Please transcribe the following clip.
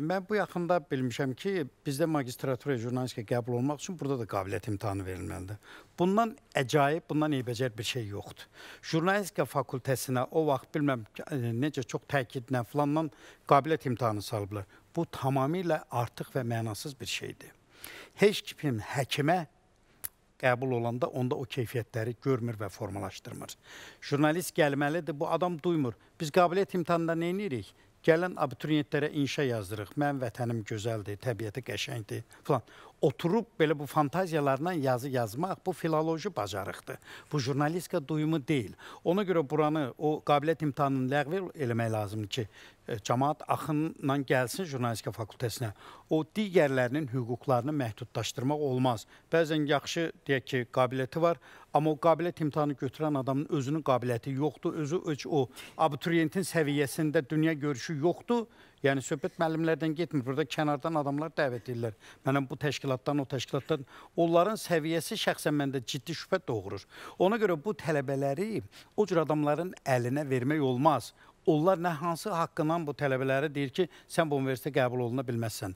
Mən bu yaxında bilmişəm ki, bizdə magistratura jurnalistikə qəbul olmaq üçün burada da qabiliyyət imtahanı verilməlidir. Bundan əcaib, bundan eybəcər bir şey yoxdur. Jurnalistika fakültəsinə o vaxt bilməm necə çox təkidlə filanla qabiliyyət imtahanı salıblar. Bu tamamilə artıq və mənasız bir şeydir. Heç kim həkimə qəbul olanda onda o keyfiyyətləri görmür və formalaşdırmır. Jurnalist gəlməlidir, bu adam duymur. Biz qabiliyyət imtahanında nə edirik? gələn abituriyentlərə inşa yazdırırıq. Mənim vətənim gözəldir, təbiəti qəşəngdir falan oturub belə bu fantaziyalarla yazı yazmaq bu filoloji bacarıqdır. Bu jurnalistika duyumu deyil. Ona görə buranı o qabiliyyət imtahanını ləğv eləmək lazımdır ki, e, cəmaət axınla gəlsin jurnalistika fakültəsinə. O digərlərinin hüquqlarını məhdudlaşdırmaq olmaz. Bəzən yaxşı deyək ki, qabiliyyəti var, amma o qabiliyyət imtahanı götürən adamın özünün qabiliyyəti yoxdur, özü o abituriyentin səviyyəsində dünya görüşü yoxdur Yəni söhbət müəllimlərdən getmir. Burada kənardan adamlar dəvət edirlər. Mənim bu təşkilatdan, o təşkilatdan onların səviyyəsi şəxsən məndə ciddi şübhə doğurur. Ona görə bu tələbələri o cür adamların əlinə vermək olmaz. Onlar nə hansı haqqından bu tələbələri deyir ki, sən bu universitetə qəbul oluna bilməzsən.